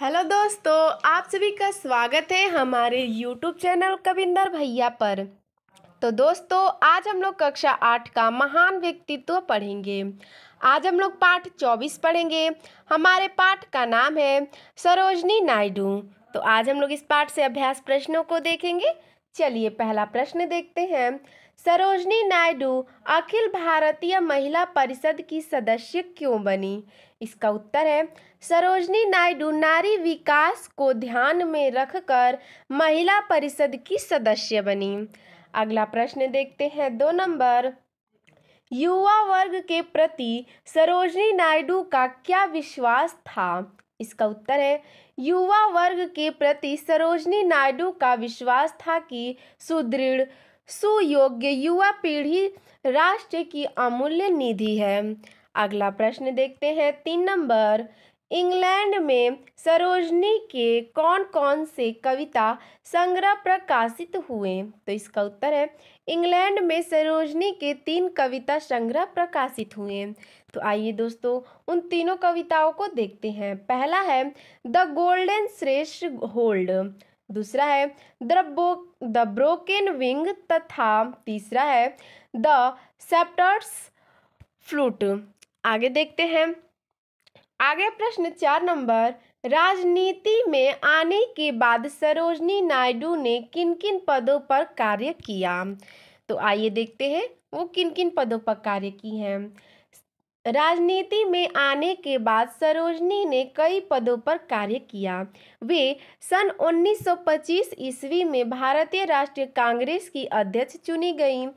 hello दोस्तों आप सभी का स्वागत है हमारे यूट्यूब चैनल कविंदर भैया पर तो दोस्तों आज हम लोग कक्षा आठ का महान व्यक्तित्व पढ़ेंगे आज हम लोग पाठ चौबीस पढ़ेंगे हमारे पाठ का नाम है सरोजनी नायडू तो आज हम लोग इस पाठ से अभ्यास प्रश्नों को देखेंगे चलिए पहला प्रश्न देखते हैं सरोजनी नायडू अखिल भारतीय महिला परिषद की सदस्य क्यों बनी इसका उत्तर है सरोजनी नायडू नारी विकास को ध्यान में रखकर महिला परिषद की सदस्य बनी अगला प्रश्न देखते हैं दो नंबर युवा वर्ग के प्रति सरोजनी नायडू का क्या विश्वास था इसका उत्तर है युवा वर्ग के प्रति सरोजनी नायडू का विश्वास था कि सुदृढ़ सुयोग्य युवा पीढ़ी राष्ट्र की अमूल्य निधि है अगला प्रश्न देखते हैं तीन नंबर इंग्लैंड में सरोजनी के कौन कौन से कविता संग्रह प्रकाशित हुए तो इसका उत्तर है इंग्लैंड में सरोजनी के तीन कविता संग्रह प्रकाशित हुए तो आइए दोस्तों उन तीनों कविताओं को देखते हैं पहला है द गोल्डन श्रेष्ठ होल्ड दूसरा है द्रबो द ब्रोकन विंग तथा तीसरा है द सेप्टर्स फ्लूट आगे देखते हैं आगे प्रश्न चार नंबर राजनीति में आने के बाद सरोजनी नायडू ने किन किन पदों पर कार्य किया तो आइए देखते हैं वो किन किन पदों पर कार्य की हैं राजनीति में आने के बाद सरोजनी ने कई पदों पर कार्य किया वे सन 1925 ईस्वी में भारतीय राष्ट्रीय कांग्रेस की अध्यक्ष चुनी गईं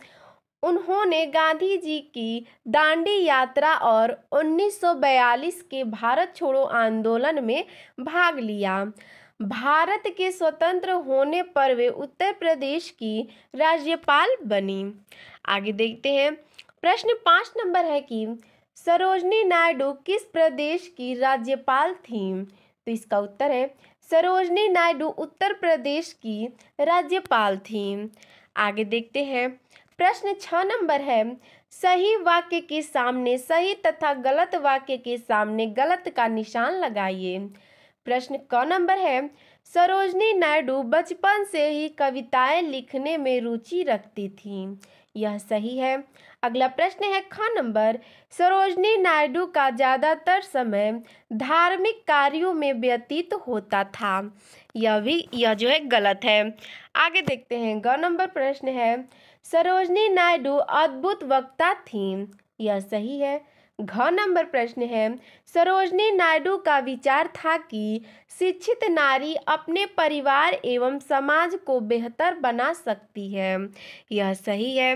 उन्होंने गांधी जी की दांडी यात्रा और 1942 के भारत छोड़ो आंदोलन में भाग लिया भारत के स्वतंत्र होने पर वे उत्तर प्रदेश की राज्यपाल बनी आगे देखते हैं प्रश्न पाँच नंबर है कि सरोजनी नायडू किस प्रदेश की राज्यपाल थी तो इसका उत्तर है सरोजनी नायडू उत्तर प्रदेश की राज्यपाल थी आगे देखते हैं प्रश्न छः नंबर है सही वाक्य के सामने सही तथा गलत वाक्य के सामने गलत का निशान लगाइए प्रश्न क नंबर है सरोजनी नायडू बचपन से ही कविताएं लिखने में रुचि रखती थीं यह सही है अगला प्रश्न है ख नंबर सरोजनी नायडू का ज़्यादातर समय धार्मिक कार्यों में व्यतीत होता था यह भी यह जो है गलत है आगे देखते हैं ग नंबर प्रश्न है सरोजनी नायडू अद्भुत वक्ता थी यह सही है घ नंबर प्रश्न है सरोजनी नायडू का विचार था कि शिक्षित नारी अपने परिवार एवं समाज को बेहतर बना सकती है यह सही है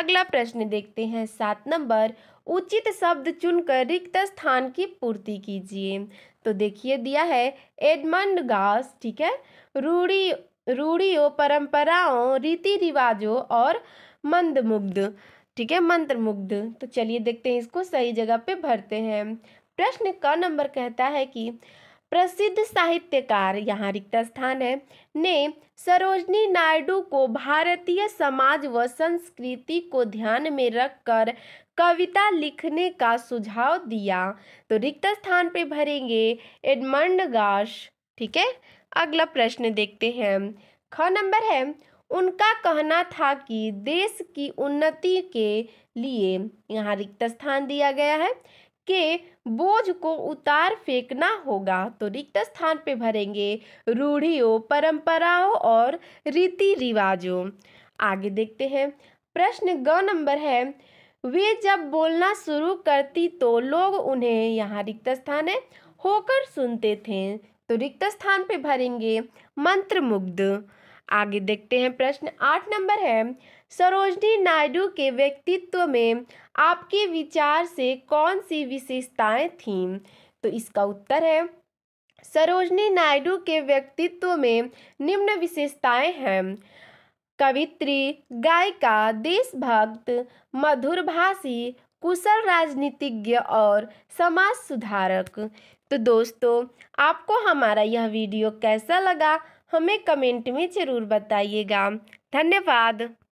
अगला प्रश्न देखते हैं सात नंबर उचित शब्द चुनकर रिक्त स्थान की पूर्ति कीजिए तो देखिए दिया है एडमंड गास ठीक है रूढ़ी रूढ़ियों परंपराओं रीति रिवाजों और मंदमुग्ध ठीक है मंत्रमुग्ध तो चलिए देखते हैं इसको सही जगह पे भरते हैं प्रश्न का नंबर कहता है कि प्रसिद्ध साहित्यकार यहाँ रिक्त स्थान है ने सरोजनी नायडू को भारतीय समाज व संस्कृति को ध्यान में रखकर कविता लिखने का सुझाव दिया तो रिक्त स्थान पे भरेंगे एडमंड गाश ठीक है अगला प्रश्न देखते हैं ख नंबर है उनका कहना था कि देश की उन्नति के लिए यहाँ रिक्त स्थान दिया गया है के बोझ को उतार फेंकना होगा तो रिक्त स्थान पे भरेंगे रूढ़ियों परंपराओं और रीति रिवाजों आगे देखते हैं प्रश्न ग नंबर है वे जब बोलना शुरू करती तो लोग उन्हें यहाँ रिक्त स्थान है होकर सुनते थे तो रिक्त स्थान पे भरेंगे मंत्रमुग्ध आगे देखते हैं प्रश्न आठ नंबर है सरोजनी नायडू के व्यक्तित्व में आपके विचार से कौन सी विशेषताएं थीं तो इसका उत्तर है सरोजनी नायडू के व्यक्तित्व में निम्न विशेषताएं हैं कवित्री गायिका देशभक्त मधुरभाषी कुशल राजनीतिज्ञ और समाज सुधारक तो दोस्तों आपको हमारा यह वीडियो कैसा लगा हमें कमेंट में ज़रूर बताइएगा धन्यवाद